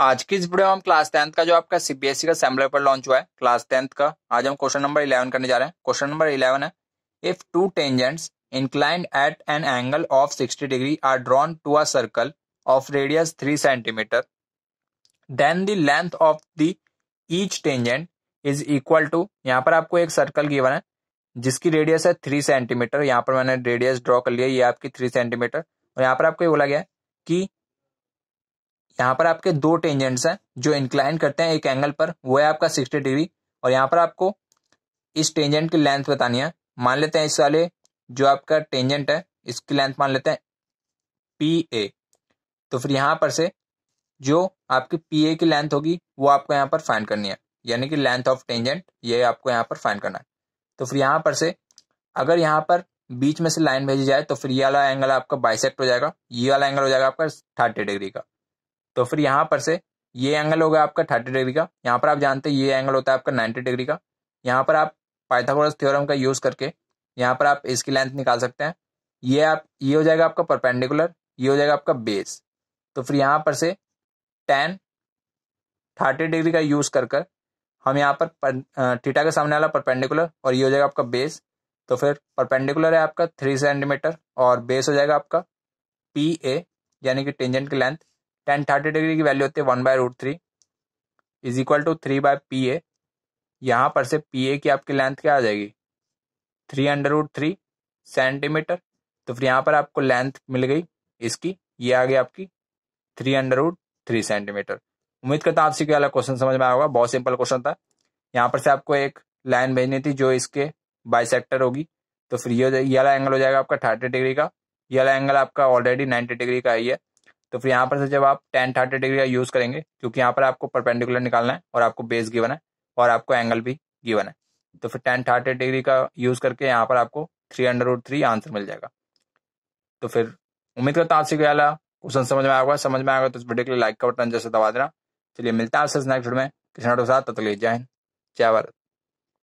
आज की इस वीडियो में हम क्लास टेंथ का जो आपका सीबीएसई e का सैम्बल पेपर लॉन्च हुआ है क्लास टेंथ का आज हम क्वेश्चन नंबर इलेवन करने जा रहे हैं क्वेश्चन नंबर इलेवन है if two tangents inclined at an angle of sixty degree are drawn to a circle of radius three centimetre then the length of the each tangent is equal to यहाँ पर आपको एक circle given है जिसकी radius है three centimetre यहाँ पर मैंने रेडियस ड्रॉ कर लिया ये आपकी थ्री सेंटीमीटर और यहाँ पर आपको ये बोला गया कि यहाँ पर आपके दो टेंजेंट्स हैं जो इंक्लाइन करते हैं एक एंगल पर वो है आपका सिक्सटी डिग्री और यहाँ पर आपको इस टेंजेंट की लेंथ बतानी है मान लेते हैं इस वाले जो आपका टेंजेंट है इसकी लेंथ मान लेते हैं पी ए तो फिर यहाँ पर से जो आपकी पी ए की लेंथ होगी वो आपको यहाँ पर फाइन करनी है यानी कि लेंथ ऑफ टेंजेंट ये आपको यहाँ पर फाइन करना है तो फिर यहाँ पर से अगर यहाँ पर बीच में से लाइन भेजी जाए तो फिर ये वाला एंगल आपका बाइसेक्ट हो जाएगा ये वाला एंगल हो जाएगा आपका थर्टी डिग्री का तो फिर यहाँ पर से ये एंगल होगा आपका थर्टी डिग्री का यहाँ पर आप जानते हैं ये एंगल होता है आपका नाइन्टी डिग्री का यहाँ पर आप पाइथागोरस थ्योरम का यूज़ करके यहाँ पर आप इसकी लेंथ निकाल सकते हैं ये आप ये हो जाएगा आपका परपेंडिकुलर ये हो जाएगा आपका बेस तो फिर यहाँ पर से टेन थर्टी डिग्री का यूज़ कर कर हम यहाँ पर, पर थीटा के सामने वाला परपेंडिकुलर और ये हो जाएगा आपका बेस तो फिर परपेंडिकुलर है आपका थ्री सेंटीमीटर और बेस हो जाएगा आपका पी ए यानी कि टेंजेंट की लेंथ टेन थर्टी डिग्री की वैल्यू होती है one by root three is equal to three by P A यहाँ पर से पी ए की आपकी लेंथ क्या आ जाएगी three under root three centimetre तो फिर यहाँ पर आपको लेंथ मिल गई इसकी ये आ गई आपकी three under root three centimetre उम्मीद करता हूँ आपसे क्या वाला क्वेश्चन समझ में आया होगा बहुत सिंपल क्वेश्चन था यहाँ पर से आपको एक लाइन भेजनी थी जो इसके बाइसेक्टर होगी तो फिर ये ये वाला एंगल हो जाएगा आपका थर्टी डिग्री का ये वाला एंगल आपका ऑलरेडी नाइन्टी डिग्री का ही है तो फिर यहाँ पर से जब आप टेन थर्टी डिग्री का यूज़ करेंगे क्योंकि यहाँ पर आपको परपेंडिकुलर निकालना है और आपको बेस गिवन है और आपको एंगल भी गिवन है तो फिर टेन थर्टी डिग्री का यूज़ करके यहाँ पर आपको three under root three answer मिल जाएगा तो फिर उम्मीद करता हूँ आपसे गया क्वेश्चन समझ में आएगा समझ में आएगा तो इस वीडियो के लिए लाइक का बटन जैसे दबा देना चलिए मिलता है आपसे नेक्स्ट वीडियो में कृष्णा के साथ तब तक जय हिंद जय भारत